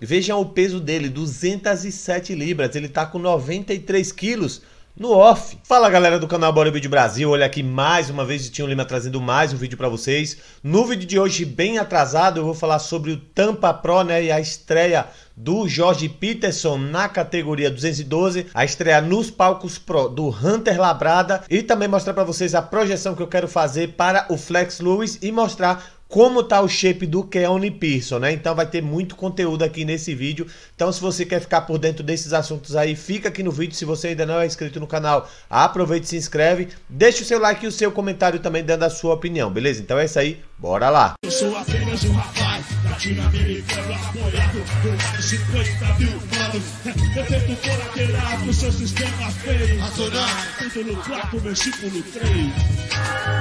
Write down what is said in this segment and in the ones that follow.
Vejam o peso dele, 207 libras, ele tá com 93 quilos no off. Fala galera do canal Bodybuild Brasil, olha aqui mais uma vez o Tinho Lima trazendo mais um vídeo para vocês. No vídeo de hoje, bem atrasado, eu vou falar sobre o Tampa Pro, né, e a estreia do Jorge Peterson na categoria 212, a estreia nos palcos pro do Hunter Labrada e também mostrar para vocês a projeção que eu quero fazer para o Flex Lewis e mostrar como tá o shape do Keone Pearson, né? Então vai ter muito conteúdo aqui nesse vídeo. Então se você quer ficar por dentro desses assuntos aí, fica aqui no vídeo. Se você ainda não é inscrito no canal, aproveite e se inscreve. deixa o seu like e o seu comentário também dando a sua opinião, beleza? Então é isso aí, bora lá! Eu sou apenas um rapaz latino-americano apoiado por mais de 50 mil manos. Eu tento colaterar pro seu sistema feio. Razonar, tento lutar pro versículo 3.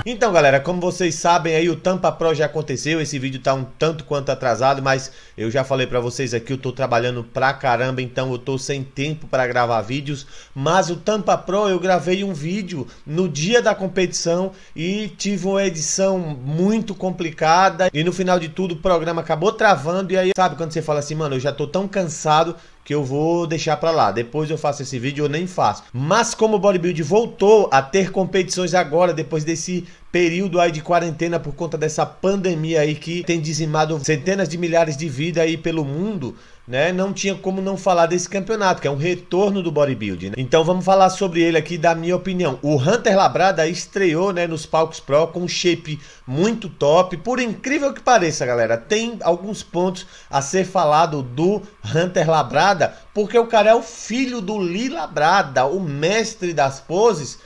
Então, galera, como vocês sabem aí, o Tampa Pro já aconteceu. Esse vídeo tá um tanto quanto atrasado, mas eu já falei para vocês aqui, eu tô trabalhando pra caramba, então eu tô sem tempo para gravar vídeos. Mas o Tampa Pro eu gravei um vídeo no dia da competição e tive uma edição muito complicada. E no final de tudo, o programa acabou travando e aí, sabe, quando você fala assim, mano, eu já tô tão cansado que eu vou deixar para lá. Depois eu faço esse vídeo eu nem faço. Mas como o bodybuild voltou a ter competições agora depois desse período aí de quarentena por conta dessa pandemia aí que tem dizimado centenas de milhares de vidas aí pelo mundo, né? Não tinha como não falar desse campeonato, que é um retorno do bodybuilding. Né? Então vamos falar sobre ele aqui da minha opinião. O Hunter Labrada estreou, né, nos palcos pro com um shape muito top. Por incrível que pareça, galera, tem alguns pontos a ser falado do Hunter Labrada, porque o cara é o filho do Lee Labrada, o mestre das poses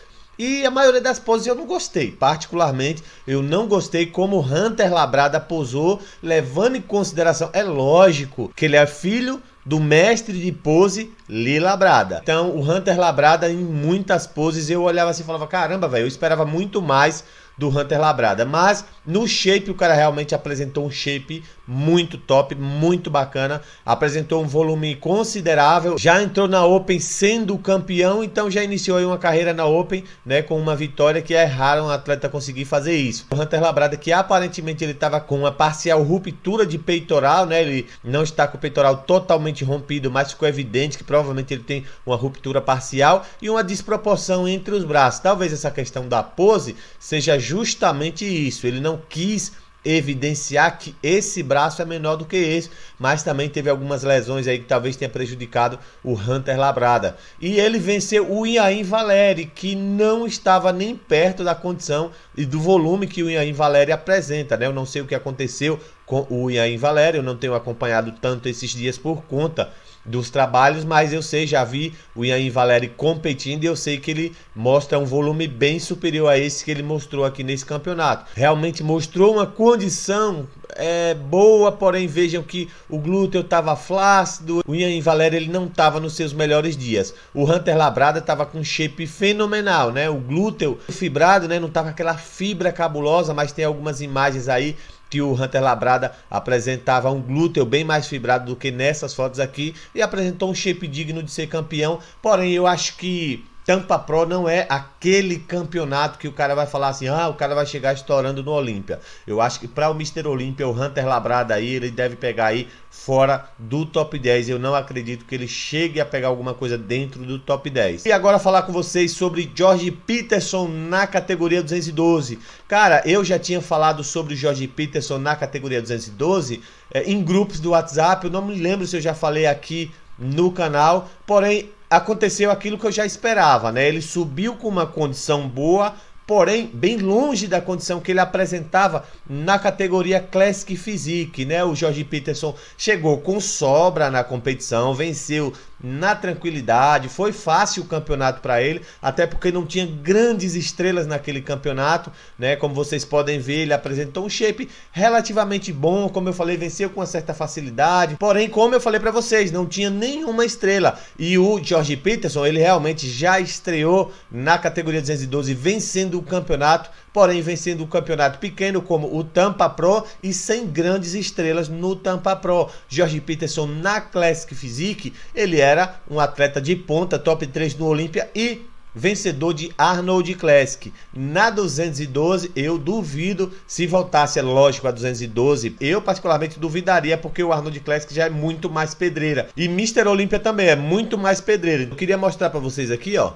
e a maioria das poses eu não gostei. Particularmente, eu não gostei como Hunter Labrada posou, levando em consideração, é lógico, que ele é filho do mestre de pose Lee Labrada. Então, o Hunter Labrada em muitas poses eu olhava assim e falava: "Caramba, velho, eu esperava muito mais do Hunter Labrada". Mas no shape, o cara realmente apresentou um shape muito top, muito bacana. Apresentou um volume considerável. Já entrou na Open sendo campeão, então já iniciou uma carreira na Open, né? Com uma vitória que é raro um atleta conseguir fazer isso. O Hunter Labrada, que aparentemente ele estava com uma parcial ruptura de peitoral, né? Ele não está com o peitoral totalmente rompido, mas ficou evidente que provavelmente ele tem uma ruptura parcial e uma desproporção entre os braços. Talvez essa questão da pose seja justamente isso. Ele não não quis evidenciar que esse braço é menor do que esse, mas também teve algumas lesões aí que talvez tenha prejudicado o Hunter Labrada. E ele venceu o Iain Valeri, que não estava nem perto da condição e do volume que o Iain Valeri apresenta, né? Eu não sei o que aconteceu com o Iain Valeri, eu não tenho acompanhado tanto esses dias por conta dos trabalhos, mas eu sei, já vi o Ian Valeri competindo e eu sei que ele mostra um volume bem superior a esse que ele mostrou aqui nesse campeonato. Realmente mostrou uma condição é boa, porém vejam que o glúteo estava flácido, o Ian Valério ele não estava nos seus melhores dias. O Hunter Labrada estava com um shape fenomenal, né? O glúteo fibrado, né? Não estava aquela fibra cabulosa, mas tem algumas imagens aí que o Hunter Labrada apresentava um glúteo bem mais fibrado do que nessas fotos aqui e apresentou um shape digno de ser campeão. Porém, eu acho que Tampa Pro não é aquele campeonato que o cara vai falar assim, ah, o cara vai chegar estourando no Olímpia. Eu acho que para o Mr. Olímpia, o Hunter Labrada aí, ele deve pegar aí fora do top 10. Eu não acredito que ele chegue a pegar alguma coisa dentro do top 10. E agora falar com vocês sobre George Peterson na categoria 212. Cara, eu já tinha falado sobre o George Peterson na categoria 212 eh, em grupos do WhatsApp. Eu não me lembro se eu já falei aqui no canal, porém aconteceu aquilo que eu já esperava, né? Ele subiu com uma condição boa, porém bem longe da condição que ele apresentava na categoria Classic Physique, né? O Jorge Peterson chegou com sobra na competição, venceu na tranquilidade, foi fácil o campeonato para ele, até porque não tinha grandes estrelas naquele campeonato, né? Como vocês podem ver, ele apresentou um shape relativamente bom, como eu falei, venceu com uma certa facilidade. Porém, como eu falei para vocês, não tinha nenhuma estrela. E o Jorge Peterson, ele realmente já estreou na categoria 212 vencendo do campeonato, porém vencendo um campeonato pequeno como o Tampa Pro e sem grandes estrelas no Tampa Pro. Jorge Peterson na Classic Physique, ele era um atleta de ponta, top 3 no Olímpia e vencedor de Arnold Classic. Na 212, eu duvido se voltasse, é lógico, a 212. Eu, particularmente, duvidaria, porque o Arnold Classic já é muito mais pedreira. E Mr. Olímpia também é muito mais pedreira. Eu queria mostrar para vocês aqui, ó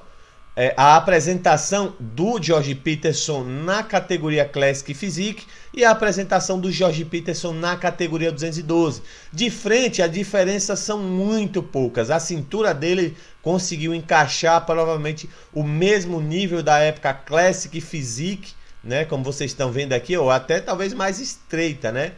é, a apresentação do George Peterson na categoria Classic Physique e a apresentação do George Peterson na categoria 212. De frente, as diferenças são muito poucas. A cintura dele conseguiu encaixar provavelmente o mesmo nível da época Classic Physique, né, como vocês estão vendo aqui, ou até talvez mais estreita, né?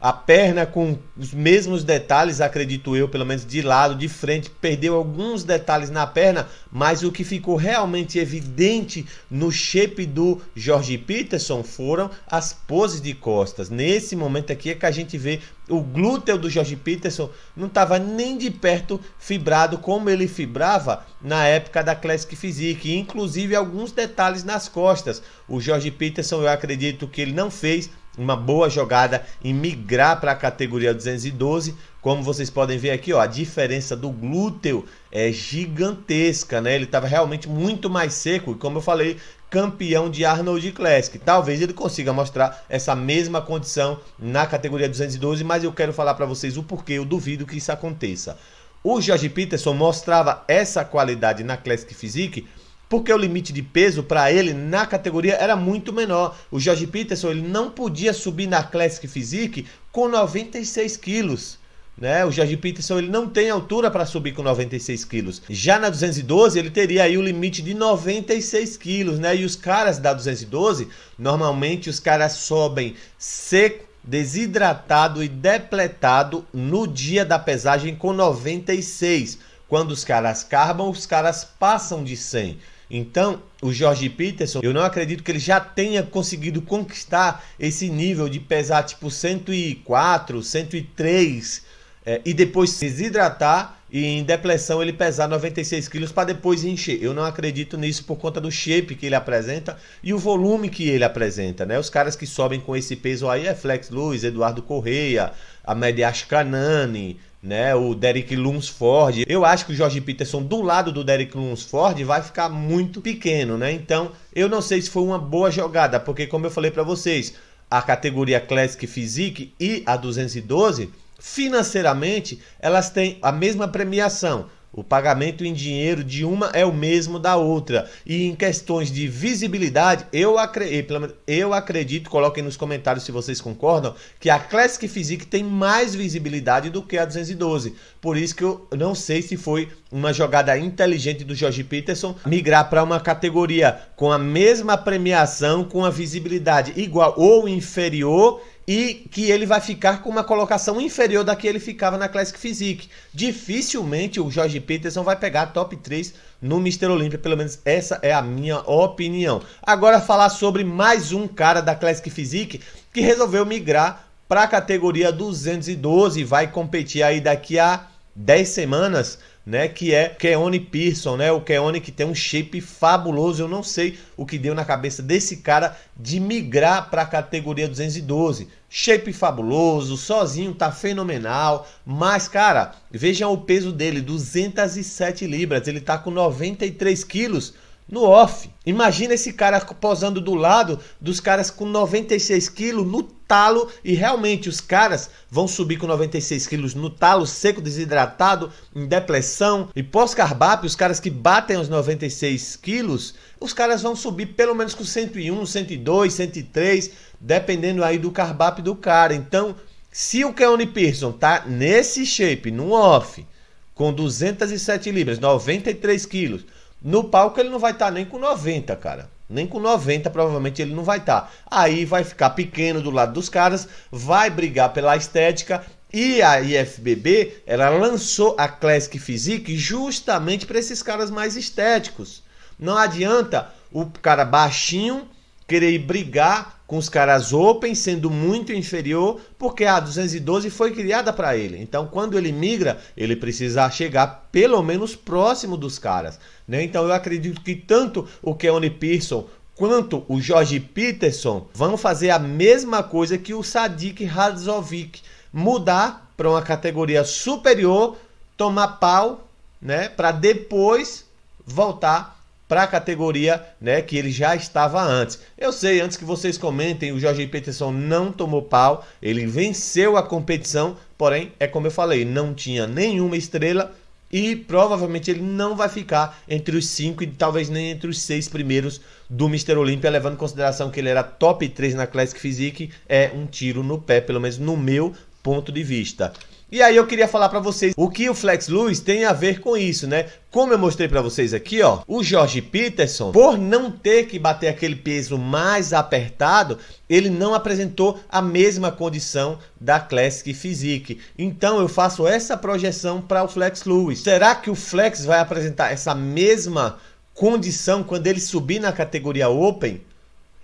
a perna com os mesmos detalhes, acredito eu, pelo menos de lado, de frente, perdeu alguns detalhes na perna, mas o que ficou realmente evidente no shape do Jorge Peterson foram as poses de costas. Nesse momento aqui é que a gente vê o glúteo do Jorge Peterson não estava nem de perto fibrado como ele fibrava na época da Classic Physique, inclusive alguns detalhes nas costas. O Jorge Peterson, eu acredito que ele não fez uma boa jogada em migrar para a categoria 212. Como vocês podem ver aqui, ó, a diferença do glúteo é gigantesca, né? Ele estava realmente muito mais seco, e como eu falei, campeão de Arnold Classic. Talvez ele consiga mostrar essa mesma condição na categoria 212, mas eu quero falar para vocês o porquê, eu duvido que isso aconteça. O Jorge Peterson mostrava essa qualidade na Classic Physique porque o limite de peso para ele na categoria era muito menor. O Jorge Peterson ele não podia subir na Classic Physique com 96 quilos. Né? O Jorge Peterson ele não tem altura para subir com 96 quilos. Já na 212 ele teria aí o limite de 96 quilos, né? E os caras da 212 normalmente os caras sobem seco, desidratado e depletado no dia da pesagem com 96. Quando os caras carbam, os caras passam de 100. Então, o Jorge Peterson, eu não acredito que ele já tenha conseguido conquistar esse nível de pesar tipo 104, 103 é, e depois se desidratar e em depressão ele pesar 96 quilos para depois encher. Eu não acredito nisso por conta do shape que ele apresenta e o volume que ele apresenta, né? Os caras que sobem com esse peso aí é Flex Luz, Eduardo Correia, Amédia Canani né? O Derek Lunsford. Eu acho que o Jorge Peterson do lado do Derek Lunsford vai ficar muito pequeno, né? Então, eu não sei se foi uma boa jogada, porque como eu falei para vocês, a categoria Classic Physique e a 212, financeiramente, elas têm a mesma premiação. O pagamento em dinheiro de uma é o mesmo da outra. E em questões de visibilidade, eu, acre... eu acredito, coloquem nos comentários se vocês concordam, que a Classic Physique tem mais visibilidade do que a 212. Por isso que eu não sei se foi uma jogada inteligente do Jorge Peterson migrar para uma categoria com a mesma premiação, com a visibilidade igual ou inferior e que ele vai ficar com uma colocação inferior da que ele ficava na Classic Physique. Dificilmente o Jorge Peterson vai pegar top 3 no Mister Olímpia, pelo menos essa é a minha opinião. Agora falar sobre mais um cara da Classic Physique que resolveu migrar para a categoria 212 e vai competir aí daqui a 10 semanas né? Que é Keone Pearson, né? O Keone que tem um shape fabuloso. Eu não sei o que deu na cabeça desse cara de migrar para a categoria 212. Shape fabuloso, sozinho tá fenomenal, mas cara, vejam o peso dele, 207 libras, ele tá com 93 quilos no off. Imagina esse cara posando do lado dos caras com 96 quilos no talo e realmente os caras vão subir com 96 quilos no talo, seco, desidratado, em depressão e pós-carbap, os caras que batem os 96 quilos, os caras vão subir pelo menos com 101, 102, 103, dependendo aí do carbap do cara. Então, se o Keone Pearson tá nesse shape, no off, com 207 libras, 93 quilos, no palco ele não vai estar tá nem com 90, cara. Nem com 90 provavelmente ele não vai estar. Tá. Aí vai ficar pequeno do lado dos caras, vai brigar pela estética. E a IFBB, ela lançou a Classic Physique justamente para esses caras mais estéticos. Não adianta o cara baixinho querer ir brigar com os caras open sendo muito inferior, porque a 212 foi criada para ele. Então, quando ele migra, ele precisa chegar pelo menos próximo dos caras. Né? Então, eu acredito que tanto o Keone Pearson quanto o Jorge Peterson vão fazer a mesma coisa que o Sadik Radzovic, mudar para uma categoria superior, tomar pau, né, para depois voltar para a categoria né, que ele já estava antes. Eu sei, antes que vocês comentem, o Jorge Peterson não tomou pau, ele venceu a competição, porém, é como eu falei, não tinha nenhuma estrela e provavelmente ele não vai ficar entre os cinco e talvez nem entre os seis primeiros do Mr. Olympia, levando em consideração que ele era top 3 na Classic Physique, é um tiro no pé, pelo menos no meu ponto de vista. E aí eu queria falar para vocês o que o Flex Lewis tem a ver com isso, né? Como eu mostrei para vocês aqui, ó, o Jorge Peterson, por não ter que bater aquele peso mais apertado, ele não apresentou a mesma condição da Classic Physique. Então eu faço essa projeção para o Flex Lewis. Será que o Flex vai apresentar essa mesma condição quando ele subir na categoria Open?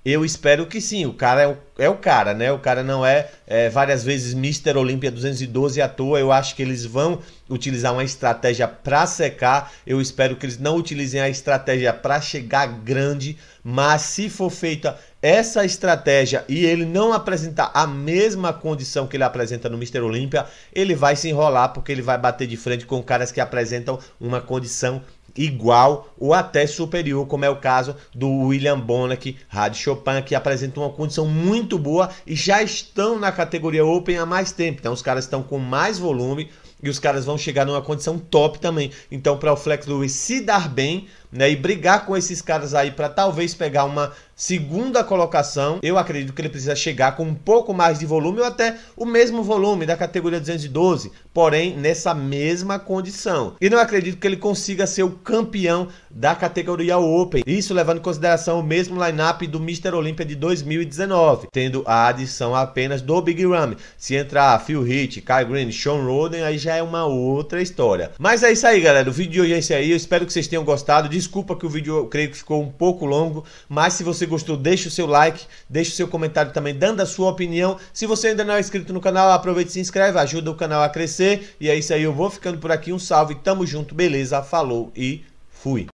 Eu espero que sim, o cara é o, é o cara, né? O cara não é, é várias vezes Mr. Olímpia 212 à toa. Eu acho que eles vão utilizar uma estratégia para secar. Eu espero que eles não utilizem a estratégia para chegar grande, mas se for feita essa estratégia e ele não apresentar a mesma condição que ele apresenta no Mr. Olímpia, ele vai se enrolar porque ele vai bater de frente com caras que apresentam uma condição igual ou até superior, como é o caso do William Bonac, Rádio Chopin, que apresenta uma condição muito boa e já estão na categoria Open há mais tempo. Então os caras estão com mais volume e os caras vão chegar numa condição top também. Então para o Flex Lewis se dar bem, né, e brigar com esses caras aí para talvez pegar uma segunda colocação. Eu acredito que ele precisa chegar com um pouco mais de volume ou até o mesmo volume da categoria 212, porém nessa mesma condição. E não acredito que ele consiga ser o campeão da categoria Open. Isso levando em consideração o mesmo line-up do Mr. Olympia de 2019, tendo a adição apenas do Big Ram. Se entrar Phil Heath, Kai Green, Sean Roden, aí já é uma outra história. Mas é isso aí, galera. O vídeo de hoje é esse aí. Eu espero que vocês tenham gostado. Desculpa que o vídeo eu creio que ficou um pouco longo, mas se você gostou, deixe o seu like, deixe o seu comentário também, dando a sua opinião. Se você ainda não é inscrito no canal, aproveite e se inscreve, ajuda o canal a crescer. E é isso aí, eu vou ficando por aqui. Um salve, tamo junto, beleza? Falou e fui.